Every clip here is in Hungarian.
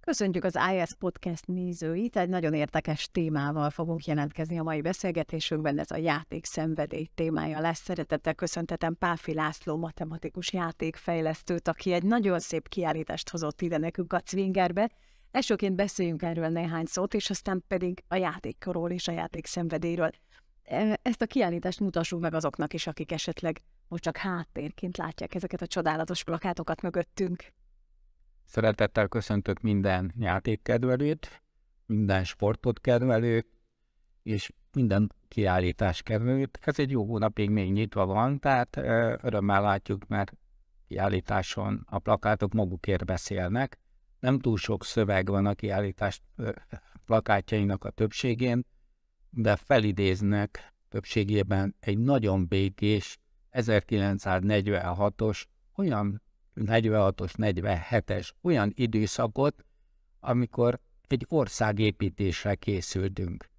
Köszöntjük az IS Podcast nézőit, egy nagyon érdekes témával fogunk jelentkezni a mai beszélgetésünkben, ez a játék szenvedély témája lesz. Szeretettel köszöntetem Páfi László matematikus játékfejlesztőt, aki egy nagyon szép kiállítást hozott ide nekünk a Zwingerbe, Elsőként beszéljünk erről néhány szót, és aztán pedig a játékról és a játék szenvedélyről. E, ezt a kiállítást mutassuk meg azoknak is, akik esetleg most csak háttérként látják ezeket a csodálatos plakátokat mögöttünk. Szeretettel köszöntök minden játékkedvelőt, minden sportot kedvelő, és minden kiállítás kedvelőt. Ez egy jó hónapig még nyitva van, tehát örömmel látjuk, mert kiállításon a plakátok magukért beszélnek, nem túl sok szöveg van a kiállítás plakátjainak a többségén, de felidéznek többségében egy nagyon békés 1946-os, olyan 46-os, 47-es, olyan időszakot, amikor egy országépítésre készültünk.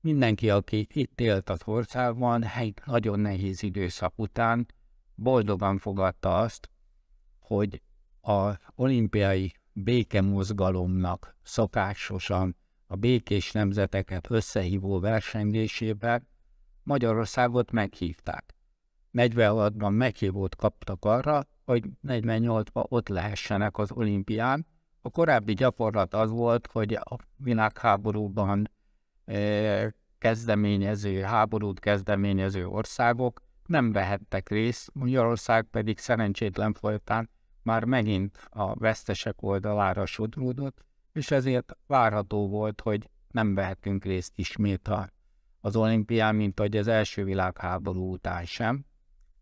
Mindenki, aki itt élt az országban, egy nagyon nehéz időszak után boldogan fogadta azt, hogy a olimpiai békemozgalomnak szokásosan a békés nemzeteket összehívó versengésében Magyarországot meghívták. 46-ban meghívót kaptak arra, hogy 48-ban ott lehessenek az olimpián. A korábbi gyakorlat az volt, hogy a világháborúban eh, kezdeményező, háborút kezdeményező országok nem vehettek részt, Magyarország pedig szerencsétlen folytán már megint a vesztesek oldalára sodródott, és ezért várható volt, hogy nem vehetünk részt ismét a, az olimpián, mint ahogy az első világháború után sem.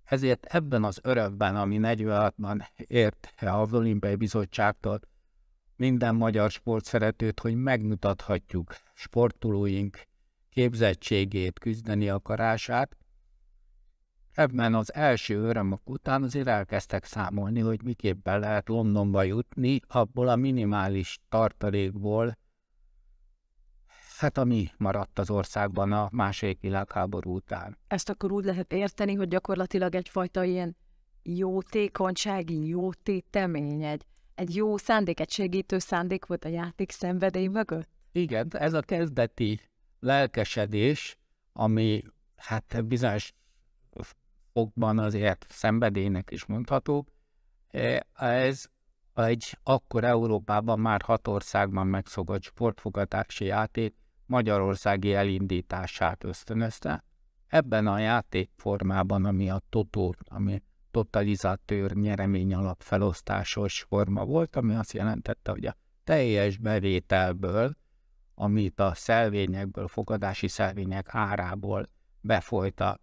Ezért ebben az örökben, ami 46-ban ért az olimpiai bizottságtól minden magyar sportszeretőt, hogy megmutathatjuk sportolóink képzettségét, küzdeni akarását, ebben az első örömök után azért elkezdtek számolni, hogy miképpen lehet Londonba jutni, abból a minimális tartalékból, hát ami maradt az országban a második világháború után. Ezt akkor úgy lehet érteni, hogy gyakorlatilag egyfajta ilyen jótékonysági, jótétemény, egy, egy jó szándék, egy segítő szándék volt a játék szenvedély mögött? Igen, ez a kezdeti lelkesedés, ami hát bizonyos okban azért szenvedélynek is mondható. E, ez egy akkor Európában már hat országban megszokott sportfogatási játék magyarországi elindítását ösztönözte. Ebben a játékformában, ami a totó, ami totalizatőr nyeremény alap felosztásos forma volt, ami azt jelentette, hogy a teljes bevételből, amit a szelvényekből, fogadási szelvények árából befolyt a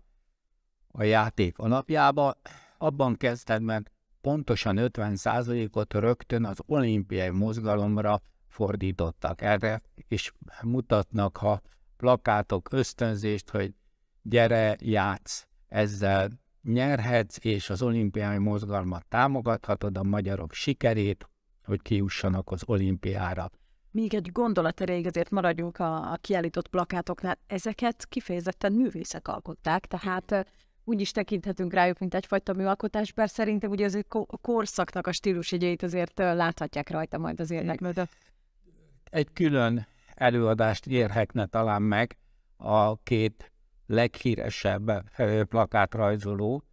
a játék alapjába, abban kezdted meg pontosan 50%-ot rögtön az olimpiai mozgalomra fordítottak erre, és mutatnak ha plakátok ösztönzést, hogy gyere, játsz, ezzel nyerhetsz, és az olimpiai mozgalmat támogathatod, a magyarok sikerét, hogy kiussanak az olimpiára. Még egy gondolat erejéig azért maradjunk a, a kiállított plakátoknál. Ezeket kifejezetten művészek alkották, tehát úgy is tekinthetünk rájuk, mint egyfajta műalkotás, bár szerintem ugye az egy korszaknak a stílus azért láthatják rajta majd az érdeklődők. Egy külön előadást érhetne talán meg a két leghíresebb plakátrajzoló,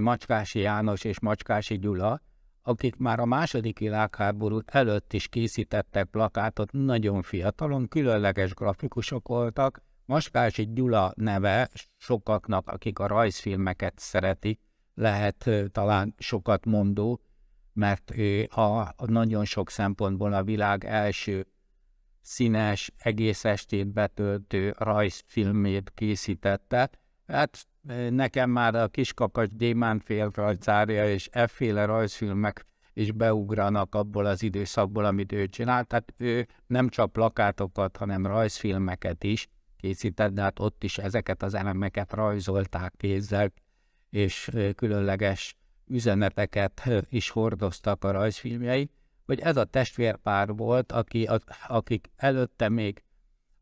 Macskási János és Macskási Gyula, akik már a második világháború előtt is készítettek plakátot, nagyon fiatalon, különleges grafikusok voltak, Maspási Gyula neve sokaknak, akik a rajzfilmeket szeretik, lehet talán sokat mondó, mert ő a, a nagyon sok szempontból a világ első színes, egész estét betöltő rajzfilmét készítette. Hát nekem már a kiskakas démánfél rajzárja és efféle rajzfilmek és beugranak abból az időszakból, amit ő csinált. Tehát ő nem csak plakátokat, hanem rajzfilmeket is készített, de hát ott is ezeket az elemeket rajzolták kézzel, és különleges üzeneteket is hordoztak a rajzfilmjei, hogy ez a testvérpár volt, aki, a, akik előtte még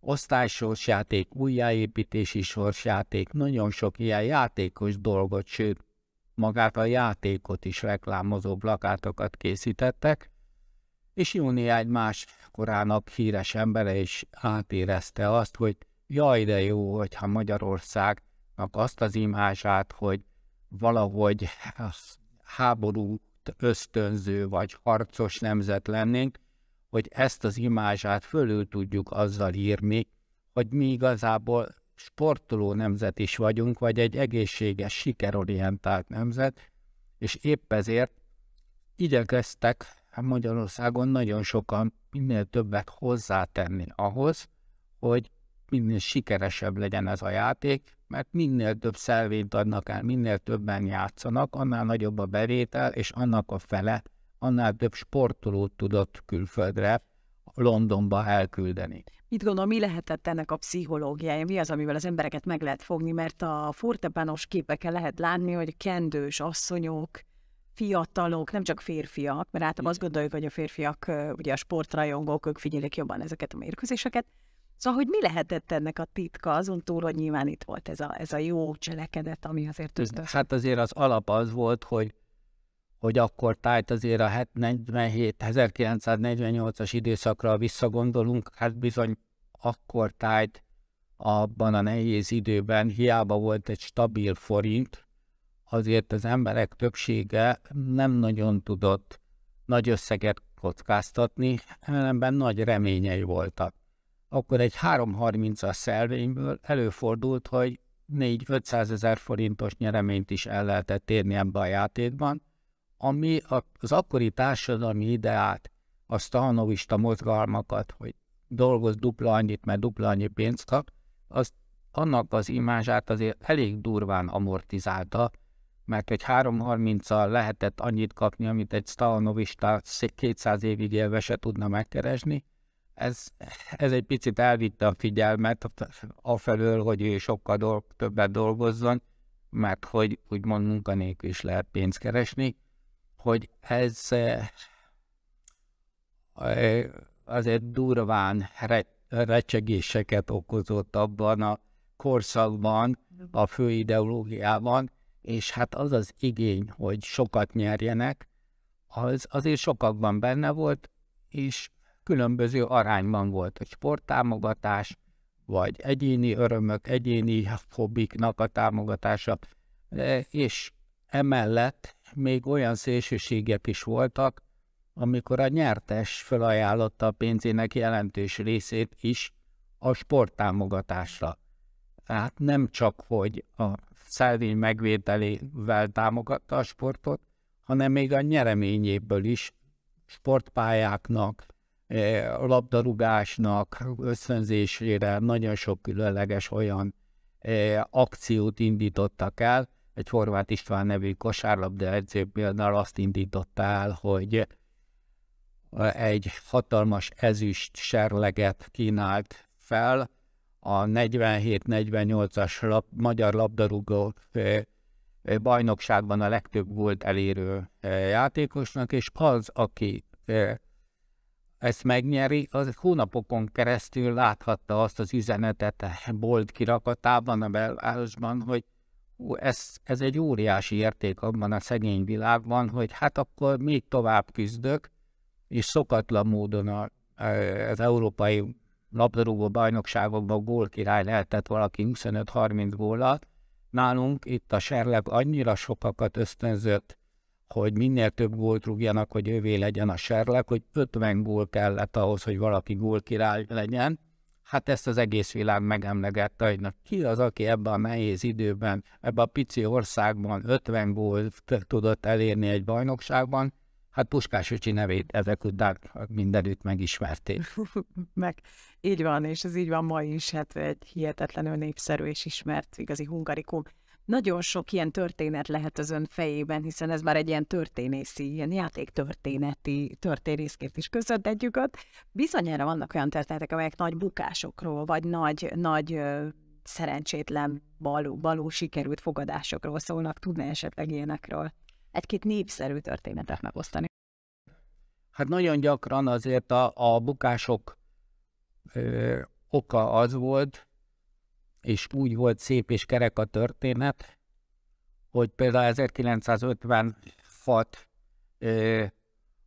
osztálysorsjáték, újjáépítési sorsjáték, nagyon sok ilyen játékos dolgot, sőt, magát a játékot is reklámozó plakátokat készítettek, és jó egy más korának híres embere is átérezte azt, hogy jaj de jó, hogyha Magyarországnak azt az imázsát, hogy valahogy háborút ösztönző vagy harcos nemzet lennénk, hogy ezt az imázsát fölül tudjuk azzal írni, hogy mi igazából sportoló nemzet is vagyunk, vagy egy egészséges, sikerorientált nemzet, és épp ezért igyekeztek Magyarországon nagyon sokan minél többet hozzátenni ahhoz, hogy minél sikeresebb legyen ez a játék, mert minél több szelvényt adnak el, minél többen játszanak, annál nagyobb a bevétel, és annak a fele, annál több sportolót tudott külföldre, Londonba elküldeni. Mit gondol, mi lehetett ennek a pszichológiája? Mi az, amivel az embereket meg lehet fogni? Mert a fortepános képeken lehet látni, hogy kendős asszonyok, fiatalok, nem csak férfiak, mert általában azt gondoljuk, hogy a férfiak, ugye a sportrajongók, ők figyelik jobban ezeket a mérkőzéseket, Szóval, hogy mi lehetett ennek a titka, azon túl, hogy nyilván itt volt ez a, ez a jó cselekedet, ami azért hm, ösztön. Hát azért az alap az volt, hogy hogy akkor tájt azért a 1948-as időszakra visszagondolunk, hát bizony akkor tájt abban a nehéz időben, hiába volt egy stabil forint, azért az emberek többsége nem nagyon tudott nagy összeget kockáztatni, ellenben nagy reményei voltak akkor egy 3.30-as szelvényből előfordult, hogy 4-500 ezer forintos nyereményt is el lehetett érni ebbe a játékban, ami az akkori társadalmi ideát, a stahanovista mozgalmakat, hogy dolgoz dupla annyit, mert dupla annyi pénzt kap, az annak az imázsát azért elég durván amortizálta, mert egy 3.30-al lehetett annyit kapni, amit egy stahanovista 200 évig élve se tudna megkeresni, ez, ez egy picit elvitte a figyelmet afelől, hogy ő sokkal dolg, többet dolgozzon, mert hogy úgymond munkanélkül is lehet pénzt keresni, hogy ez azért durván re, recsegéseket okozott abban a korszakban, a fő ideológiában, és hát az az igény, hogy sokat nyerjenek, az azért sokakban benne volt, és különböző arányban volt, a sporttámogatás, vagy egyéni örömök, egyéni hobbiknak a támogatása, e, és emellett még olyan szélsőségek is voltak, amikor a nyertes felajánlotta a pénzének jelentős részét is a sporttámogatásra. Tehát nem csak, hogy a szelvény megvételével támogatta a sportot, hanem még a nyereményéből is sportpályáknak, E, labdarúgásnak összönzésére nagyon sok különleges olyan e, akciót indítottak el. Egy Horváth István nevű kosárlabda edző például azt indította el, hogy egy hatalmas ezüst serleget kínált fel a 47-48-as lab, magyar labdarúgó e, bajnokságban a legtöbb volt elérő játékosnak, és az, aki ezt megnyeri, az hónapokon keresztül láthatta azt az üzenetet a bolt kirakatában, a belvárosban, hogy ú, ez, ez egy óriási érték abban a szegény világban, hogy hát akkor még tovább küzdök, és szokatlan módon a, az európai labdarúgó bajnokságokban gól király lehetett valaki 25-30 gólat. Nálunk itt a serleg annyira sokakat ösztönzött hogy minél több gólt rúgjanak, hogy ővé legyen a serlek, hogy 50 gól kellett ahhoz, hogy valaki gól király legyen. Hát ezt az egész világ megemlegette, hogy na, ki az, aki ebben a nehéz időben, ebben a pici országban 50 gólt tudott elérni egy bajnokságban, Hát Puskás Öcsi nevét ezek után mindenütt megismerték. Meg, így van, és ez így van ma is, hát egy hihetetlenül népszerű és ismert igazi hungarikum. Nagyon sok ilyen történet lehet az ön fejében, hiszen ez már egy ilyen történészi, ilyen játéktörténeti történészként is közöttetjük ott. Bizonyára vannak olyan történetek, amelyek nagy bukásokról, vagy nagy, nagy szerencsétlen való, való sikerült fogadásokról szólnak, tudna esetleg ilyenekről egy-két népszerű történetet megosztani? Hát nagyon gyakran azért a, a bukások ö, oka az volt, és úgy volt szép és kerek a történet, hogy például 1956. Ö,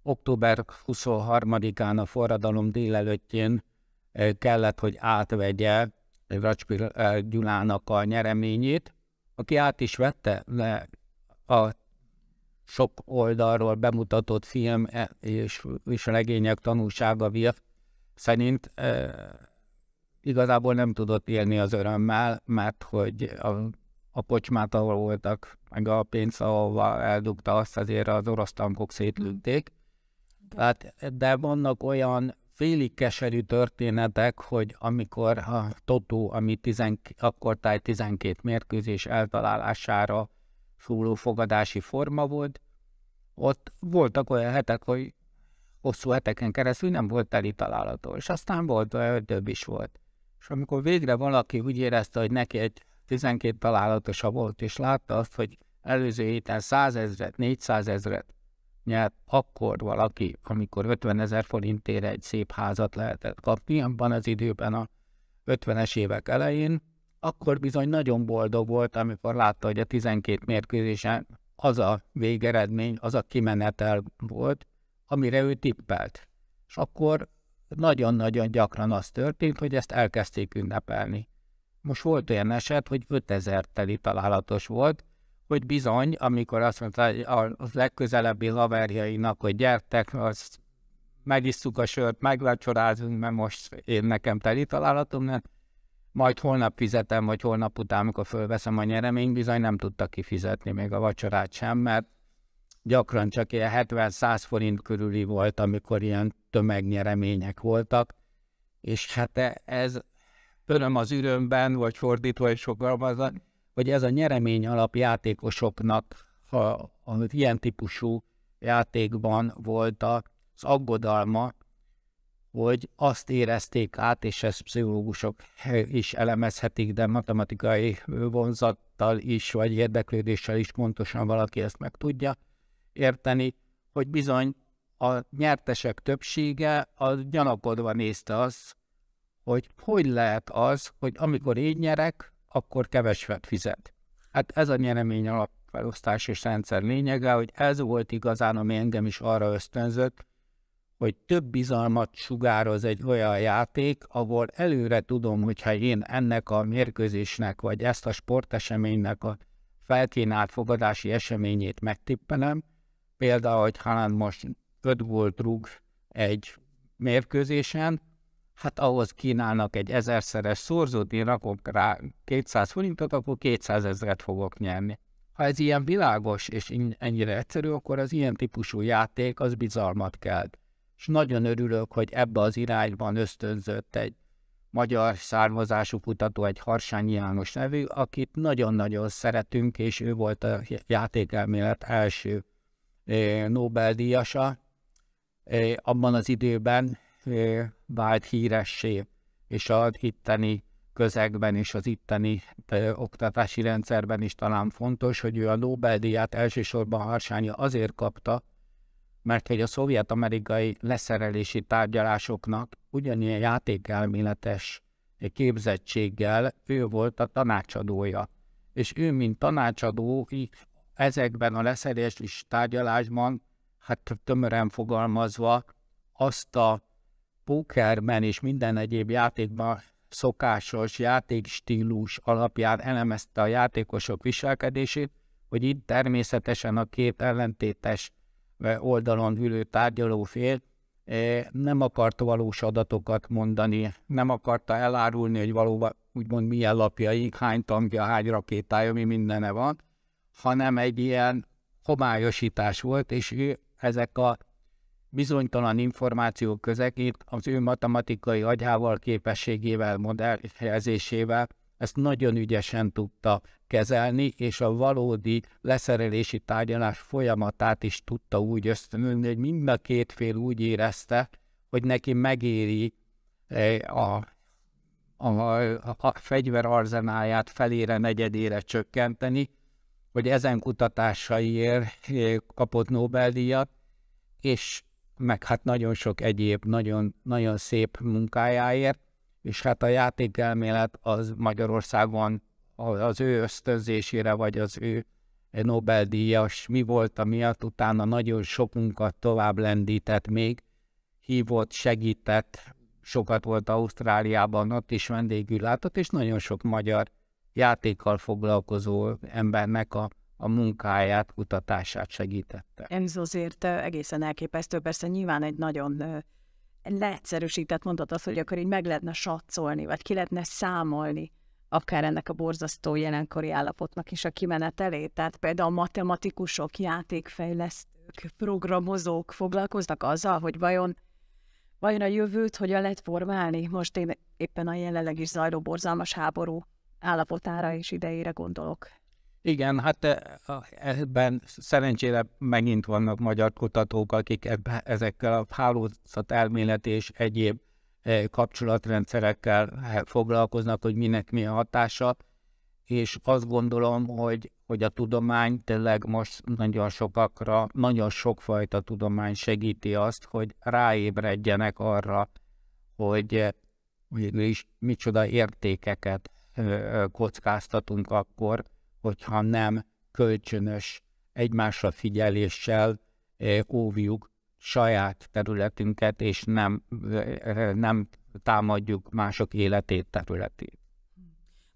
október 23-án a forradalom délelőttjén ö, kellett, hogy átvegye Racspil Gyulának a nyereményét, aki át is vette de a sok oldalról bemutatott film e, és, és regények tanulsága via szerint ö, igazából nem tudott élni az örömmel, mert hogy a, a kocsmát, ahol voltak, meg a pénzt, ahol eldugta, azt azért az orosz tankok szétlőtték. Hát, de vannak olyan félig keserű történetek, hogy amikor a Totó, ami akkor táj 12 mérkőzés eltalálására szóló fogadási forma volt, ott voltak olyan hetek, hogy hosszú heteken keresztül nem volt teli találató, és aztán volt olyan, hogy több is volt. És amikor végre valaki úgy érezte, hogy neki egy 12 találatosa volt, és látta azt, hogy előző héten 100 ezret, 400 ezret nyert, akkor valaki, amikor 50 ezer forintért egy szép házat lehetett kapni, abban az időben a 50-es évek elején, akkor bizony nagyon boldog volt, amikor látta, hogy a 12 mérkőzésen az a végeredmény, az a kimenetel volt, amire ő tippelt. És akkor nagyon-nagyon gyakran az történt, hogy ezt elkezdték ünnepelni. Most volt olyan eset, hogy 5000 teli találatos volt, hogy bizony, amikor azt mondta a legközelebbi haverjainak, hogy gyertek, azt megisszuk a sört, megvacsorázunk, mert most én nekem teli találatom, mert majd holnap fizetem, vagy holnap után, amikor fölveszem a nyereményt, bizony nem tudta kifizetni még a vacsorát sem, mert gyakran csak ilyen 70-100 forint körüli volt, amikor ilyen tömegnyeremények voltak, és hát e, ez öröm az ürömben, vagy fordítva is fogalmazva, hogy ez a nyeremény alap játékosoknak, ha, amit ilyen típusú játékban volt az aggodalma, hogy azt érezték át, és ezt pszichológusok is elemezhetik, de matematikai vonzattal is, vagy érdeklődéssel is pontosan valaki ezt meg tudja érteni, hogy bizony a nyertesek többsége a gyanakodva nézte azt, hogy hogy lehet az, hogy amikor én nyerek, akkor kevesebbet fizet. Hát ez a nyeremény alapfelosztás és rendszer lényege, hogy ez volt igazán, ami engem is arra ösztönzött, hogy több bizalmat sugároz egy olyan játék, ahol előre tudom, hogyha én ennek a mérkőzésnek, vagy ezt a sporteseménynek a felkínált fogadási eseményét megtippelem, példa, hogy Haaland most 5 gólt rúg egy mérkőzésen, hát ahhoz kínálnak egy ezerszeres szorzót, én rakok rá 200 forintot, akkor 200 ezeret fogok nyerni. Ha ez ilyen világos és ennyire egyszerű, akkor az ilyen típusú játék az bizalmat kelt. És nagyon örülök, hogy ebbe az irányban ösztönzött egy magyar származású kutató, egy Harsányi János nevű, akit nagyon-nagyon szeretünk, és ő volt a játékelmélet első Nobel-díjasa, abban az időben vált híressé, és a itteni közegben és az itteni oktatási rendszerben is talán fontos, hogy ő a Nobel-díját elsősorban Harsánya azért kapta, mert hogy a szovjet-amerikai leszerelési tárgyalásoknak ugyanilyen játékelméletes képzettséggel ő volt a tanácsadója. És ő, mint tanácsadó, ezekben a leszerelés tárgyalásban, hát tömören fogalmazva, azt a pókerben és minden egyéb játékban szokásos játékstílus alapján elemezte a játékosok viselkedését, hogy itt természetesen a két ellentétes oldalon ülő fél nem akart valós adatokat mondani, nem akarta elárulni, hogy valóban úgymond milyen lapjaik, hány tankja, hány rakétája, mi mindene van, hanem egy ilyen homályosítás volt, és ő ezek a bizonytalan információk közegét az ő matematikai agyával, képességével, modellhelyezésével ezt nagyon ügyesen tudta kezelni, és a valódi leszerelési tárgyalás folyamatát is tudta úgy ösztönölni, hogy mind a két fél úgy érezte, hogy neki megéri e, a, a, a, a fegyverarzenáját felére negyedére csökkenteni, hogy ezen kutatásaiért eh, kapott Nobel-díjat, és meg hát nagyon sok egyéb, nagyon, nagyon szép munkájáért, és hát a játékelmélet az Magyarországon az ő ösztönzésére, vagy az ő eh, Nobel-díjas mi volt, miatt utána nagyon sokunkat tovább lendített még, hívott, segített, sokat volt Ausztráliában, ott is vendégül látott, és nagyon sok magyar játékkal foglalkozó embernek a, a munkáját, kutatását segítette. Ez azért egészen elképesztő, persze nyilván egy nagyon leegyszerűsített mondat az, hogy akkor így meg lehetne satszolni, vagy ki lehetne számolni akár ennek a borzasztó jelenkori állapotnak is a kimenetelét. Tehát például matematikusok, játékfejlesztők, programozók foglalkoznak azzal, hogy vajon vajon a jövőt hogyan lehet formálni? Most én éppen a jelenleg is zajló borzalmas háború állapotára és idejére gondolok. Igen, hát e, ebben szerencsére megint vannak magyar kutatók, akik ebbe, ezekkel a hálózat elmélet és egyéb e, kapcsolatrendszerekkel e, foglalkoznak, hogy minek mi a hatása, és azt gondolom, hogy, hogy a tudomány tényleg most nagyon sokakra, nagyon sokfajta tudomány segíti azt, hogy ráébredjenek arra, hogy hogy is micsoda értékeket kockáztatunk akkor, hogyha nem kölcsönös egymásra figyeléssel óvjuk saját területünket, és nem, nem támadjuk mások életét, területét.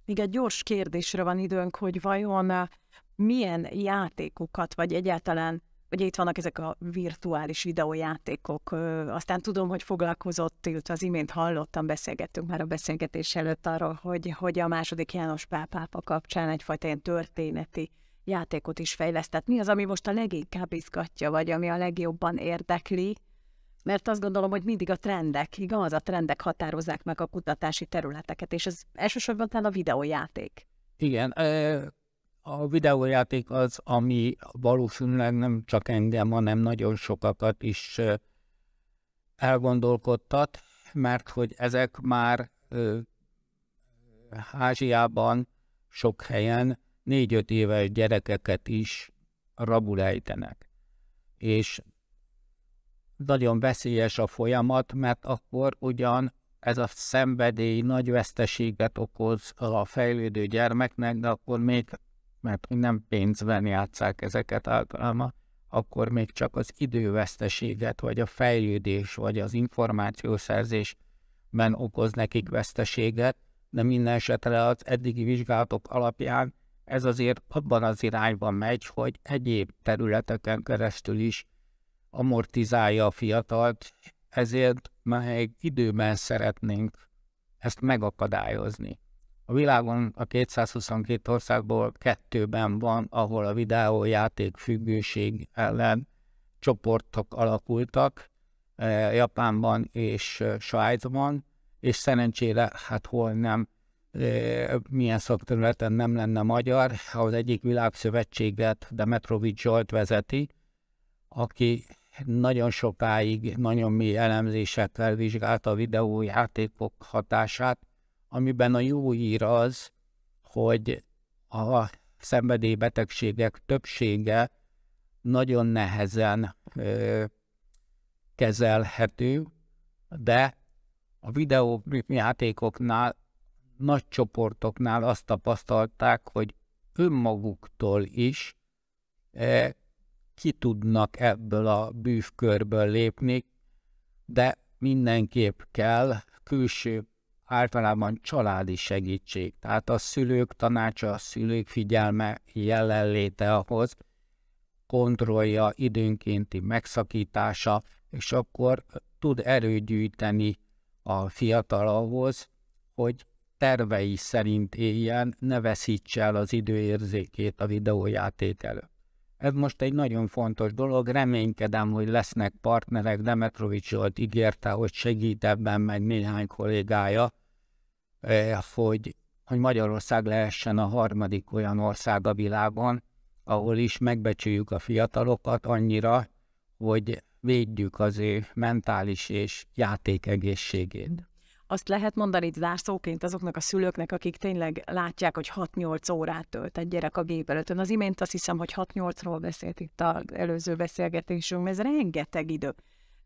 Még egy gyors kérdésre van időnk, hogy vajon milyen játékokat, vagy egyáltalán ugye itt vannak ezek a virtuális videójátékok, aztán tudom, hogy foglalkozott, illetve az imént hallottam, beszélgettünk már a beszélgetés előtt arról, hogy, hogy a második János Pál pápa kapcsán egyfajta ilyen történeti játékot is fejlesztett. Mi az, ami most a leginkább izgatja, vagy ami a legjobban érdekli? Mert azt gondolom, hogy mindig a trendek, igaz, a trendek határozzák meg a kutatási területeket, és ez elsősorban talán a videójáték. Igen, a videójáték az, ami valószínűleg nem csak engem, hanem nagyon sokakat is elgondolkodtat, mert hogy ezek már Ázsiában sok helyen négy-öt éves gyerekeket is rabul ejtenek. És nagyon veszélyes a folyamat, mert akkor ugyan ez a szenvedély nagy veszteséget okoz a fejlődő gyermeknek, de akkor még mert hogy nem pénzben játszák ezeket általában, akkor még csak az időveszteséget, vagy a fejlődés, vagy az információszerzésben okoz nekik veszteséget, de minden esetre az eddigi vizsgálatok alapján ez azért abban az irányban megy, hogy egyéb területeken keresztül is amortizálja a fiatalt, ezért egy időben szeretnénk ezt megakadályozni. A világon a 222 országból kettőben van, ahol a videójáték függőség ellen csoportok alakultak, eh, Japánban és eh, Svájcban, és szerencsére hát hol nem, eh, milyen szakterületen nem lenne magyar, ha az egyik világszövetséget Demetrovics Zsolt vezeti, aki nagyon sokáig, nagyon mély elemzésekkel vizsgálta a videójátékok hatását, amiben a jó hír az, hogy a szenvedélybetegségek többsége nagyon nehezen ö, kezelhető, de a videójátékoknál, nagy csoportoknál azt tapasztalták, hogy önmaguktól is ö, ki tudnak ebből a bűvkörből lépni, de mindenképp kell külső általában családi segítség. Tehát a szülők tanácsa, a szülők figyelme, jelenléte ahhoz, kontrollja, időnkénti megszakítása, és akkor tud erőgyűjteni a fiatal ahhoz, hogy tervei szerint éljen, ne veszítse el az időérzékét a videójáték előtt. Ez most egy nagyon fontos dolog, reménykedem, hogy lesznek partnerek, Demetrovics Zsolt ígérte, hogy segít ebben meg néhány kollégája, eh, hogy, hogy Magyarország lehessen a harmadik olyan ország a világon, ahol is megbecsüljük a fiatalokat annyira, hogy védjük az ő mentális és játékegészségét azt lehet mondani zárszóként azoknak a szülőknek, akik tényleg látják, hogy 6-8 órát tölt egy gyerek a gép előtt. Ön az imént azt hiszem, hogy 6-8-ról beszélt itt az előző beszélgetésünk, ez rengeteg idő.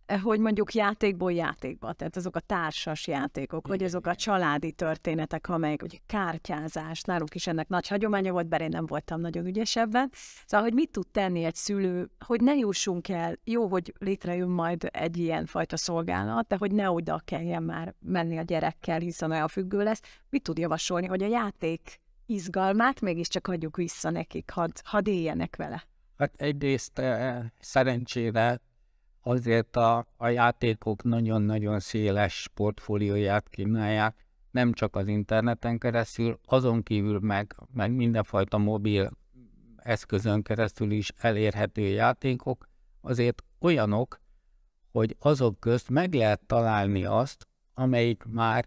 Eh, hogy mondjuk játékból játékba, tehát azok a társas játékok, igen, vagy azok a családi történetek, amelyek ugye kártyázás, náluk is ennek nagy hagyománya volt, bár én nem voltam nagyon ügyesebben. Szóval, hogy mit tud tenni egy szülő, hogy ne jussunk el, jó, hogy létrejön majd egy ilyen fajta szolgálat, de hogy ne oda kelljen már menni a gyerekkel, hiszen olyan függő lesz. Mit tud javasolni, hogy a játék izgalmát mégiscsak adjuk vissza nekik, hadd hadd éljenek vele? Hát egyrészt eh, szerencsére azért a, a játékok nagyon-nagyon széles portfólióját kínálják, nem csak az interneten keresztül, azon kívül meg, meg mindenfajta mobil eszközön keresztül is elérhető játékok, azért olyanok, hogy azok közt meg lehet találni azt, amelyik már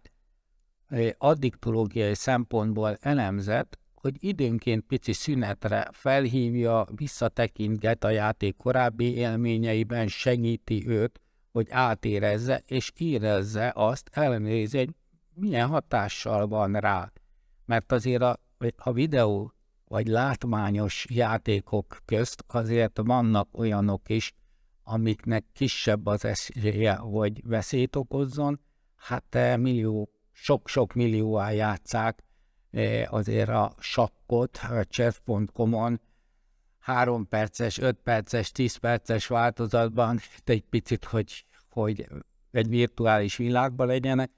eh, addiktológiai szempontból elemzett, hogy időnként pici szünetre felhívja, visszatekintget a játék korábbi élményeiben, segíti őt, hogy átérezze és érezze azt, ellenőrizze, hogy milyen hatással van rá. Mert azért a, a videó vagy látványos játékok közt azért vannak olyanok is, amiknek kisebb az esélye, hogy veszélyt okozzon, hát eh, millió, sok-sok millióan játszák, azért a sakkot a chess.com-on három perces, öt perces, tíz perces változatban, de egy picit, hogy, hogy egy virtuális világban legyenek.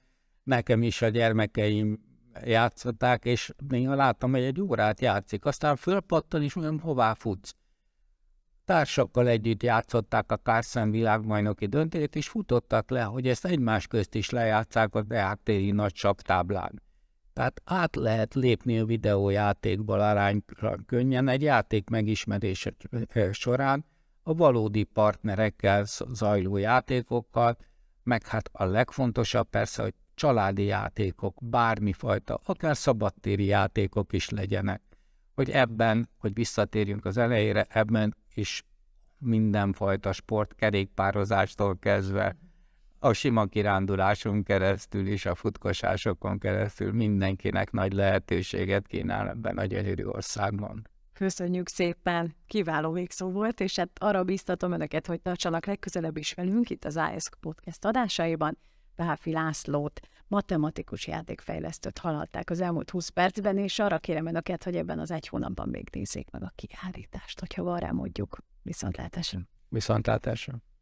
Nekem is a gyermekeim játszották, és néha láttam, hogy egy órát játszik. Aztán fölpattan, és mondom, hová futsz? Társakkal együtt játszották a Carson világbajnoki döntőjét, és futottak le, hogy ezt egymás közt is lejátszák a deák nagy táblán tehát át lehet lépni a videójátékból arányra könnyen egy játék megismerése során a valódi partnerekkel zajló játékokkal, meg hát a legfontosabb persze, hogy családi játékok, bármifajta, akár szabadtéri játékok is legyenek. Hogy ebben, hogy visszatérjünk az elejére, ebben is mindenfajta sport, kerékpározástól kezdve, a sima kiránduláson keresztül is, a futkosásokon keresztül mindenkinek nagy lehetőséget kínál ebben a gyönyörű országban. Köszönjük szépen, kiváló végszó volt, és hát arra biztatom önöket, hogy tartsanak legközelebb is velünk itt az ASK Podcast adásaiban. Páfi Lászlót, matematikus játékfejlesztőt hallották az elmúlt 20 percben, és arra kérem önöket, hogy ebben az egy hónapban még nézzék meg a kiállítást, hogyha van rá mondjuk. Viszontlátásra! Viszontlátásra!